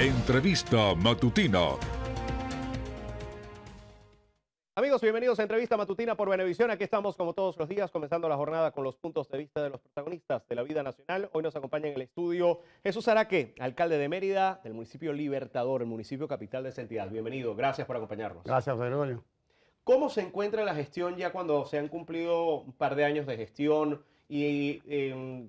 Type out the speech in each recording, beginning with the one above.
Entrevista matutina. Amigos, bienvenidos a Entrevista Matutina por Benevisión. Aquí estamos como todos los días, comenzando la jornada con los puntos de vista de los protagonistas de la vida nacional. Hoy nos acompaña en el estudio Jesús Araque, alcalde de Mérida, del municipio Libertador, el municipio capital de esa entidad. Bienvenido, gracias por acompañarnos. Gracias, Fernando. ¿Cómo se encuentra la gestión ya cuando se han cumplido un par de años de gestión y eh,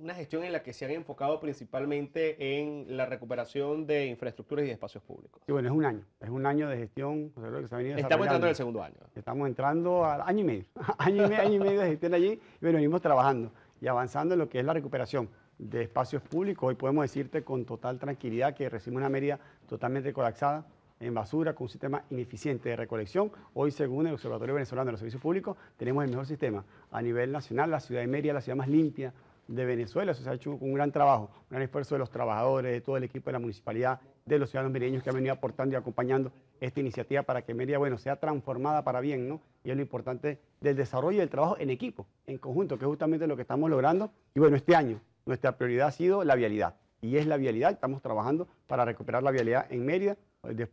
una gestión en la que se han enfocado principalmente en la recuperación de infraestructuras y de espacios públicos. Y bueno, es un año, es un año de gestión. que Estamos entrando en el segundo año. Estamos entrando al año y medio, año y medio, de gestión allí y bueno, venimos trabajando y avanzando en lo que es la recuperación de espacios públicos. Hoy podemos decirte con total tranquilidad que recibimos una Mérida totalmente colapsada, en basura con un sistema ineficiente de recolección. Hoy, según el Observatorio Venezolano de los Servicios Públicos, tenemos el mejor sistema. A nivel nacional, la ciudad de Mérida, la ciudad más limpia, de Venezuela. Eso se ha hecho un gran trabajo, un gran esfuerzo de los trabajadores, de todo el equipo de la municipalidad, de los ciudadanos merideños que han venido aportando y acompañando esta iniciativa para que Mérida, bueno, sea transformada para bien, ¿no? Y es lo importante del desarrollo y del trabajo en equipo, en conjunto, que es justamente lo que estamos logrando. Y bueno, este año nuestra prioridad ha sido la vialidad. Y es la vialidad, estamos trabajando para recuperar la vialidad en Mérida,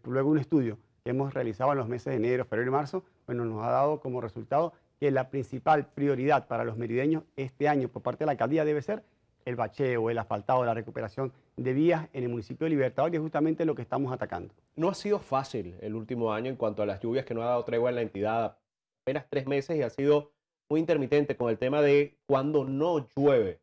luego un estudio que hemos realizado en los meses de enero, febrero y marzo, bueno, nos ha dado como resultado que la principal prioridad para los merideños este año por parte de la alcaldía debe ser el bacheo, el asfaltado, la recuperación de vías en el municipio de Libertador y es justamente lo que estamos atacando. No ha sido fácil el último año en cuanto a las lluvias que no ha dado tregua en la entidad, apenas tres meses y ha sido muy intermitente con el tema de cuando no llueve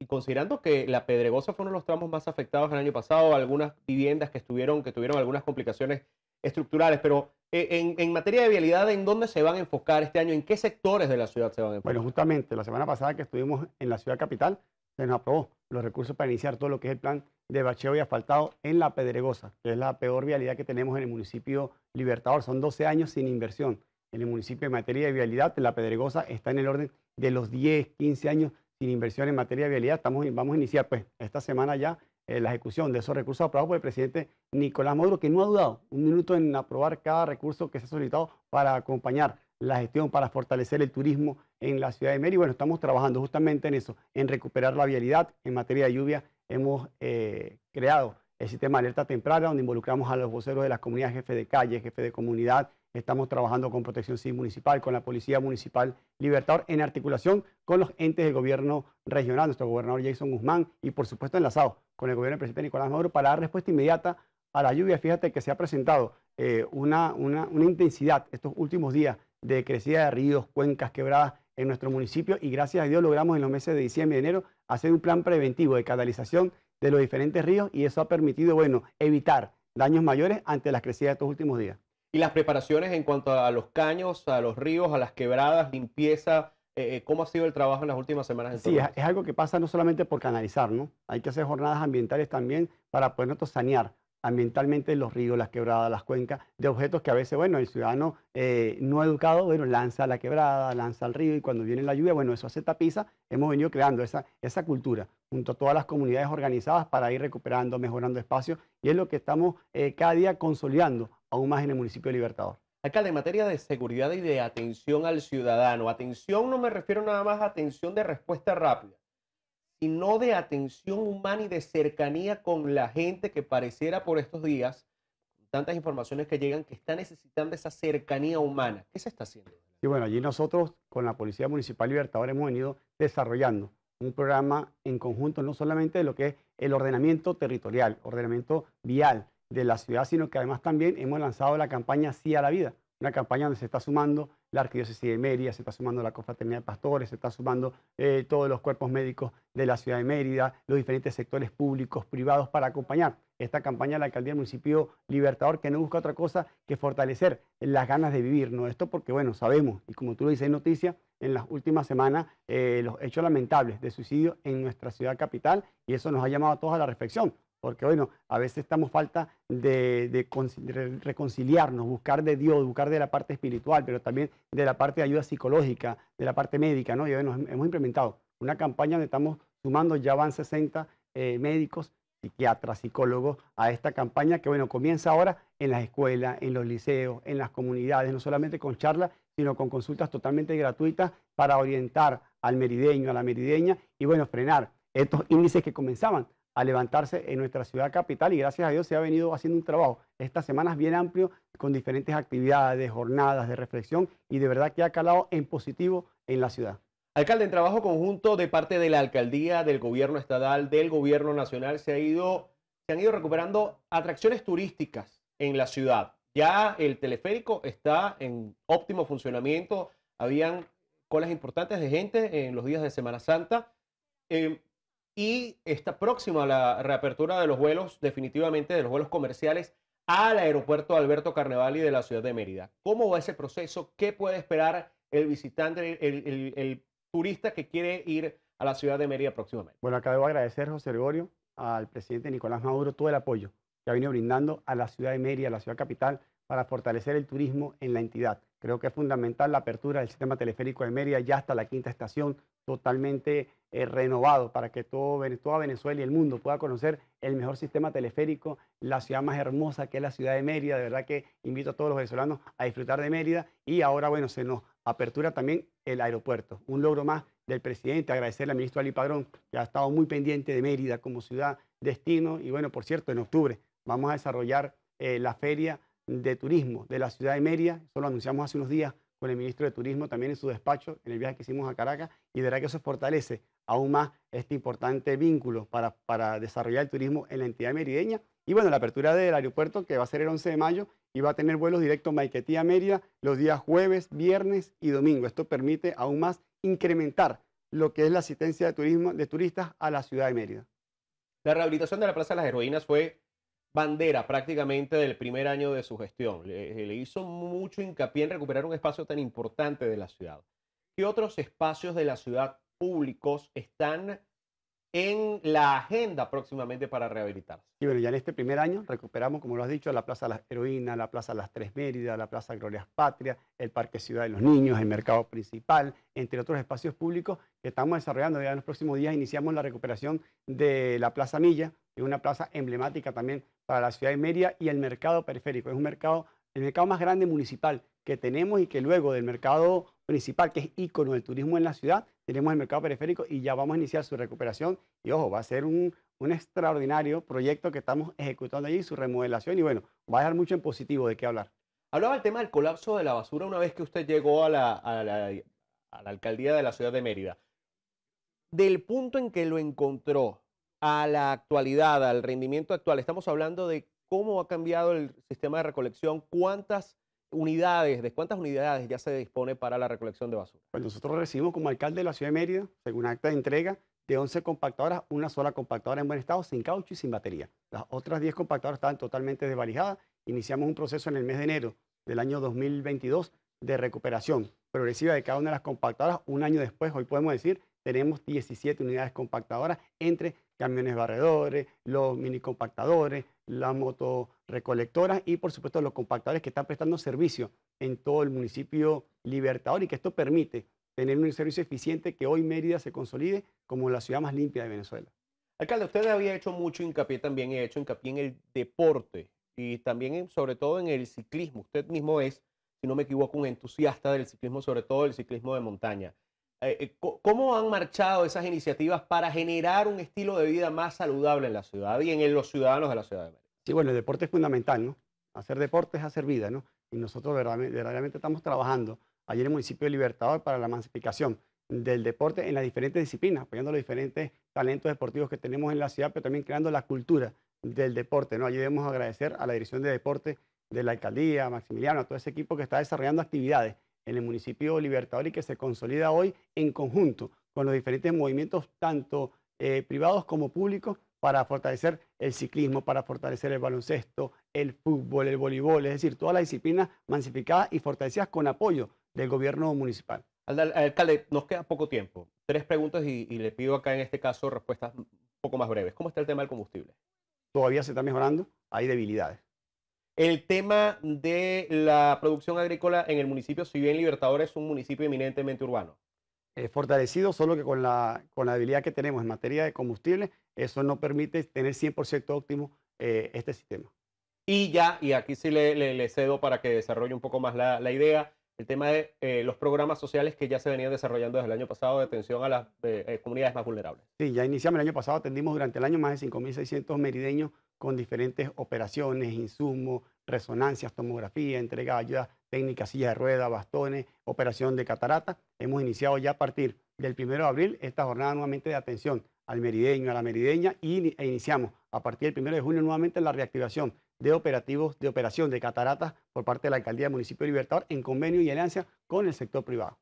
y considerando que la Pedregosa fue uno de los tramos más afectados el año pasado, algunas viviendas que estuvieron, que tuvieron algunas complicaciones estructurales, pero eh, en, en, materia de vialidad, ¿en dónde se van a enfocar este año? ¿En qué sectores de la ciudad se van a enfocar? Bueno, justamente la semana pasada que estuvimos en la ciudad capital, se nos aprobó los recursos para iniciar todo lo que es el plan de bacheo y asfaltado en La Pedregosa, que es la peor vialidad que tenemos en el municipio Libertador. Son 12 años sin inversión. En el municipio en materia de vialidad, La Pedregosa está en el orden de los 10, 15 años sin inversión en materia de vialidad. Estamos, vamos a iniciar pues esta semana ya eh, la ejecución de esos recursos aprobados por el presidente Nicolás Maduro, que no ha dudado un minuto en aprobar cada recurso que se ha solicitado para acompañar la gestión, para fortalecer el turismo en la ciudad de Mérida. Y bueno, estamos trabajando justamente en eso, en recuperar la vialidad en materia de lluvia. Hemos eh, creado el sistema de alerta temprana, donde involucramos a los voceros de las comunidades, jefe de calle, jefe de comunidad. Estamos trabajando con Protección Civil Municipal, con la Policía Municipal Libertador, en articulación con los entes de gobierno regional, nuestro gobernador Jason Guzmán, y por supuesto enlazado con el gobierno del presidente Nicolás Maduro para dar respuesta inmediata a la lluvia. Fíjate que se ha presentado eh, una, una, intensidad estos últimos días de crecida de ríos, cuencas, quebradas en nuestro municipio y gracias a Dios logramos en los meses de diciembre y enero hacer un plan preventivo de canalización de los diferentes ríos y eso ha permitido, bueno, evitar daños mayores ante las crecidas de estos últimos días. Y las preparaciones en cuanto a los caños, a los ríos, a las quebradas, limpieza, eh, eh, ¿cómo ha sido el trabajo en las últimas semanas? sí, es, algo que pasa no solamente por canalizar, ¿no? Hay que hacer jornadas ambientales también para poder sanear ambientalmente los ríos, las quebradas, las cuencas, de objetos que a veces, bueno, el ciudadano eh, no educado, bueno, lanza a la quebrada, lanza al río y cuando viene la lluvia, bueno, eso hace tapiza. Hemos venido creando esa, esa cultura junto a todas las comunidades organizadas para ir recuperando, mejorando espacios y es lo que estamos eh, cada día consolidando aún más en el municipio de Libertador. acá en materia de seguridad y de atención al ciudadano, atención no me refiero nada más a atención de respuesta rápida, sino de atención humana y de cercanía con la gente que pareciera por estos días, tantas informaciones que llegan, que está necesitando esa cercanía humana. ¿Qué se está haciendo? Y bueno, allí nosotros con la Policía Municipal libertador hemos venido desarrollando un programa en conjunto, no solamente de lo que es el ordenamiento territorial, ordenamiento vial de la ciudad, sino que además también hemos lanzado la campaña Sí a la Vida, una campaña donde se está sumando la Arquidiócesis de Mérida, se está sumando la Confraternidad de Pastores, se está sumando eh, todos los cuerpos médicos de la ciudad de Mérida, los diferentes sectores públicos, privados, para acompañar esta campaña de la alcaldía del municipio Libertador, que no busca otra cosa que fortalecer las ganas de vivir, ¿no? Esto porque, bueno, sabemos, y como tú lo dices en noticia, en las últimas semanas eh, los hechos lamentables de suicidio en nuestra ciudad capital, y eso nos ha llamado a todos a la reflexión porque bueno, a veces estamos falta de, reconciliarnos, buscar de Dios, buscar de la parte espiritual, pero también de la parte de ayuda psicológica, de la parte médica, ¿no? Y bueno, hemos implementado una campaña donde estamos sumando, ya van 60 eh, médicos, psiquiatras, psicólogos a esta campaña que bueno, comienza ahora en las escuelas, en los liceos, en las comunidades, no solamente con charlas, sino con consultas totalmente gratuitas para orientar al merideño, a la merideña y bueno, frenar estos índices que comenzaban a levantarse en nuestra ciudad capital y gracias a Dios se ha venido haciendo un trabajo estas semanas bien amplio con diferentes actividades, jornadas de reflexión y de verdad que ha calado en positivo en la ciudad. Alcalde, en trabajo conjunto de parte de la alcaldía, del gobierno estatal, del gobierno nacional, se, ha ido, se han ido recuperando atracciones turísticas en la ciudad. Ya el teleférico está en óptimo funcionamiento. Habían colas importantes de gente en los días de Semana Santa. Eh, y está próxima la reapertura de los vuelos, definitivamente de los vuelos comerciales al aeropuerto Alberto y de la ciudad de Mérida. ¿Cómo va ese proceso? ¿Qué puede esperar el visitante, el, el turista que quiere ir a la ciudad de Mérida próximamente? Bueno, acá debo agradecer, José Gregorio, al presidente Nicolás Maduro todo el apoyo que ha venido brindando a la ciudad de Mérida, a la ciudad capital, para fortalecer el turismo en la entidad. Creo que es fundamental la apertura del sistema teleférico de Mérida ya hasta la quinta estación, totalmente eh, renovado para que todo, toda Venezuela y el mundo pueda conocer el mejor sistema teleférico, la ciudad más hermosa que es la ciudad de Mérida. De verdad que invito a todos los venezolanos a disfrutar de Mérida y ahora, bueno, se nos apertura también el aeropuerto. Un logro más del presidente, agradecerle al ministro Ali Padrón, que ha estado muy pendiente de Mérida como ciudad destino. Y bueno, por cierto, en octubre vamos a desarrollar eh, la feria de turismo de la ciudad de Mérida, eso lo anunciamos hace unos días, con el ministro de Turismo también en su despacho, en el viaje que hicimos a Caracas, y verá que eso fortalece aún más este importante vínculo para, para desarrollar el turismo en la entidad merideña. Y bueno, la apertura del aeropuerto, que va a ser el 11 de mayo, y va a tener vuelos directos Maiquetía Mérida los días jueves, viernes y domingo. Esto permite aún más incrementar lo que es la asistencia de, turismo, de turistas a la ciudad de Mérida. La rehabilitación de la Plaza de las Heroínas fue bandera prácticamente del primer año de su gestión. Eh, le, hizo mucho hincapié en recuperar un espacio tan importante de la ciudad. ¿Qué otros espacios de la ciudad públicos están en la agenda próximamente para rehabilitarse. Y bueno, ya en este primer año recuperamos, como lo has dicho, la Plaza de las Heroínas, la Plaza las Tres Méridas, la Plaza Glorias Patria, el Parque Ciudad de los Niños, el Mercado Principal, entre otros espacios públicos que estamos desarrollando. Ya en los próximos días iniciamos la recuperación de la Plaza Milla, que es una plaza emblemática también para la ciudad de Mérida, y el Mercado Periférico. Es un mercado, el mercado más grande municipal que tenemos y que luego del mercado principal, que es ícono del turismo en la ciudad, tenemos el mercado periférico y ya vamos a iniciar su recuperación. Y ojo, va a ser un, extraordinario proyecto que estamos ejecutando allí, su remodelación, y bueno, va a dejar mucho en positivo de qué hablar. Hablaba el tema del colapso de la basura una vez que usted llegó a a la, a la alcaldía de la ciudad de Mérida. Del punto en que lo encontró a la actualidad, al rendimiento actual, estamos hablando de cómo ha cambiado el sistema de recolección, cuántas unidades, de cuántas unidades ya se dispone para la recolección de basura? Pues nosotros recibimos como alcalde de la ciudad de Mérida, según acta de entrega, de 11 compactadoras, una sola compactadora en buen estado, sin caucho y sin batería. Las otras 10 compactadoras estaban totalmente desvalijadas. Iniciamos un proceso en el mes de enero del año 2022 de recuperación progresiva de cada una de las compactadoras. Un año después, hoy podemos decir, tenemos 17 unidades compactadoras entre camiones barredores, los mini compactadores, la moto recolectoras y por supuesto los compactadores que están prestando servicio en todo el municipio Libertador y que esto permite tener un servicio eficiente que hoy Mérida se consolide como la ciudad más limpia de Venezuela. Alcalde, usted había hecho mucho hincapié también, he hecho hincapié en el deporte y también sobre todo en el ciclismo. Usted mismo es, si no me equivoco, un entusiasta del ciclismo, sobre todo el ciclismo de montaña. Eh, eh, ¿Cómo han marchado esas iniciativas para generar un estilo de vida más saludable en la ciudad y en los ciudadanos de la ciudad de Mérida? Sí, bueno, el deporte es fundamental, ¿no? Hacer deporte es hacer vida, ¿no? Y nosotros verdaderamente estamos trabajando allí en el municipio de Libertador para la emancipación del deporte en las diferentes disciplinas, apoyando los diferentes talentos deportivos que tenemos en la ciudad, pero también creando la cultura del deporte, ¿no? Allí debemos agradecer a la dirección de deporte de la alcaldía, a Maximiliano, a todo ese equipo que está desarrollando actividades en el municipio de Libertador y que se consolida hoy en conjunto con los diferentes movimientos, tanto eh, privados como públicos, para fortalecer el ciclismo, para fortalecer el baloncesto, el fútbol, el voleibol, es decir, todas las disciplinas mansificadas y fortalecidas con apoyo del gobierno municipal. Alcalde, nos queda poco tiempo. Tres preguntas y, y le pido acá en este caso respuestas un poco más breves. ¿Cómo está el tema del combustible? Todavía se está mejorando, hay debilidades. El tema de la producción agrícola en el municipio, si bien Libertador es un municipio eminentemente urbano, fortalecido, solo que con la, con la habilidad que tenemos en materia de combustible, eso no permite tener 100% óptimo eh, este sistema. Y ya, y aquí sí le, cedo para que desarrolle un poco más la, idea, el tema de eh, los programas sociales que ya se venían desarrollando desde el año pasado de atención a las eh, comunidades más vulnerables. Sí, ya iniciamos el año pasado, atendimos durante el año más de 5.600 merideños con diferentes operaciones, insumos, resonancias, tomografía, entrega de ayuda técnicas, silla de ruedas, bastones, operación de catarata. Hemos iniciado ya a partir del 1 de abril esta jornada nuevamente de atención al merideño, a la merideña, y, e iniciamos a partir del 1 de junio nuevamente la reactivación de operativos de operación de cataratas por parte de la Alcaldía del Municipio de Libertador en convenio y alianza con el sector privado.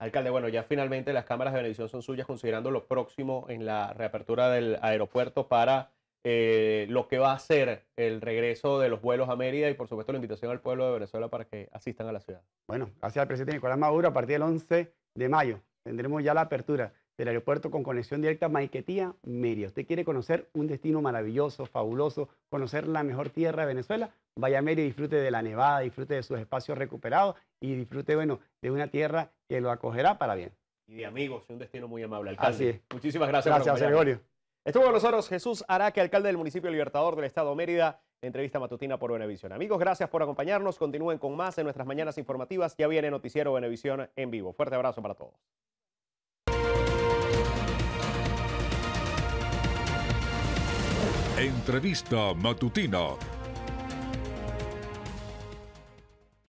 Alcalde, bueno, ya finalmente las cámaras de bendición son suyas, considerando lo próximo en la reapertura del aeropuerto para eh, lo que va a ser el regreso de los vuelos a Mérida y por supuesto la invitación al pueblo de Venezuela para que asistan a la ciudad. Bueno, gracias al presidente Nicolás Maduro, a partir del 11 de mayo tendremos ya la apertura del aeropuerto con conexión directa Maiquetía-Mérida. Usted quiere conocer un destino maravilloso, fabuloso, conocer la mejor tierra de Venezuela, vaya a Mérida, disfrute de la nevada, disfrute de sus espacios recuperados y disfrute, bueno, de una tierra que lo acogerá para bien. Y de amigos, un destino muy amable, alcalde. Así es. Muchísimas gracias. Gracias, Gregorio. Estuvo con nosotros Jesús Araque, alcalde del municipio Libertador del Estado Mérida, entrevista matutina por Benevisión. Amigos, gracias por acompañarnos. Continúen con más en nuestras mañanas informativas. Ya viene Noticiero Benevisión en vivo. Fuerte abrazo para todos. Entrevista matutina